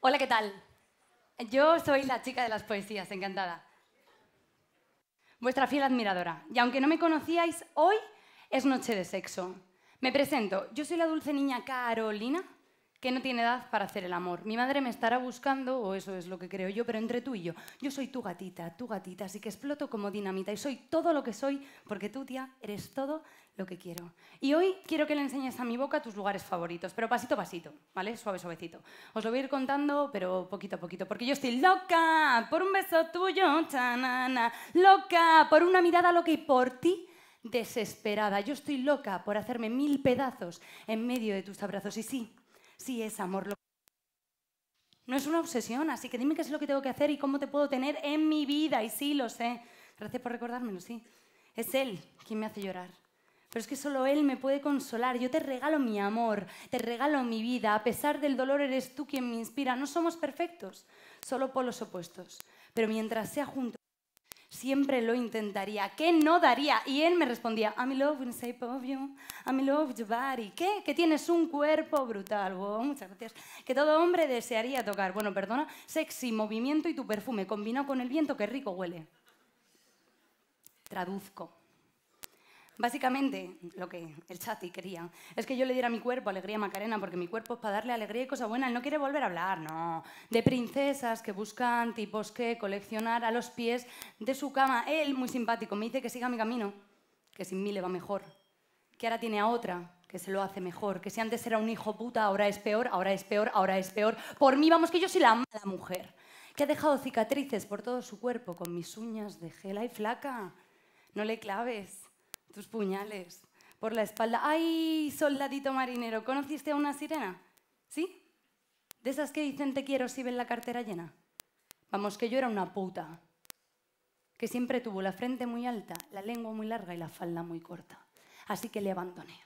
Hola, ¿qué tal? Yo soy la chica de las poesías, encantada. Vuestra fiel admiradora. Y aunque no me conocíais, hoy es noche de sexo. Me presento, yo soy la dulce niña Carolina que no tiene edad para hacer el amor. Mi madre me estará buscando, o eso es lo que creo yo, pero entre tú y yo, yo soy tu gatita, tu gatita, así que exploto como dinamita y soy todo lo que soy, porque tú, tía, eres todo lo que quiero. Y hoy quiero que le enseñes a mi boca tus lugares favoritos, pero pasito a pasito, ¿vale? Suave, suavecito. Os lo voy a ir contando, pero poquito a poquito, porque yo estoy loca por un beso tuyo, chanana, loca por una mirada loca y por ti desesperada. Yo estoy loca por hacerme mil pedazos en medio de tus abrazos. Y sí, Sí, es amor no es una obsesión, así que dime qué es lo que tengo que hacer y cómo te puedo tener en mi vida. Y sí, lo sé. Gracias por recordármelo, sí. Es Él quien me hace llorar. Pero es que solo Él me puede consolar. Yo te regalo mi amor, te regalo mi vida. A pesar del dolor eres tú quien me inspira. No somos perfectos, solo polos opuestos. Pero mientras sea juntos, Siempre lo intentaría. ¿Qué no daría? Y él me respondía, I'm in love with the shape you, I'm in love with your body. ¿Qué? Que tienes un cuerpo brutal. muchas gracias. Que todo hombre desearía tocar. Bueno, perdona, sexy, movimiento y tu perfume combinado con el viento, qué rico huele. Traduzco. Básicamente, lo que el chati quería es que yo le diera mi cuerpo alegría Macarena, porque mi cuerpo es para darle alegría y cosa buena. Él no quiere volver a hablar, no. De princesas que buscan tipos que coleccionar a los pies de su cama. Él, muy simpático, me dice que siga mi camino, que sin mí le va mejor, que ahora tiene a otra que se lo hace mejor, que si antes era un hijo puta, ahora es peor, ahora es peor, ahora es peor. Por mí, vamos, que yo soy la mala mujer, que ha dejado cicatrices por todo su cuerpo con mis uñas de gela y flaca. No le claves tus puñales por la espalda. ¡Ay, soldadito marinero! ¿Conociste a una sirena? ¿Sí? ¿De esas que dicen te quiero si ven la cartera llena? Vamos, que yo era una puta, que siempre tuvo la frente muy alta, la lengua muy larga y la falda muy corta. Así que le abandoné.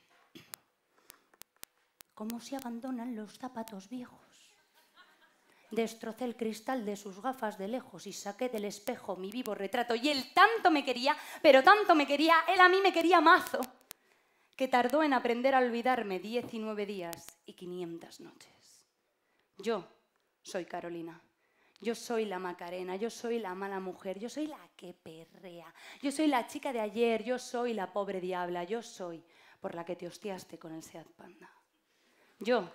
¿Cómo se abandonan los zapatos viejos? Destrocé el cristal de sus gafas de lejos y saqué del espejo mi vivo retrato. Y él tanto me quería, pero tanto me quería, él a mí me quería mazo, que tardó en aprender a olvidarme 19 días y 500 noches. Yo soy Carolina. Yo soy la Macarena, yo soy la mala mujer, yo soy la que perrea, yo soy la chica de ayer, yo soy la pobre diabla, yo soy por la que te hostiaste con el Seat Panda. Yo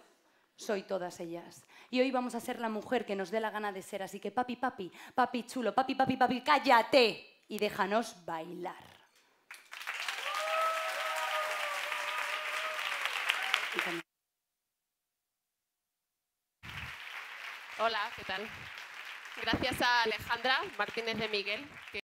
soy todas ellas. Y hoy vamos a ser la mujer que nos dé la gana de ser. Así que papi, papi, papi chulo, papi, papi, papi, cállate y déjanos bailar. Hola, ¿qué tal? Gracias a Alejandra Martínez de Miguel. Que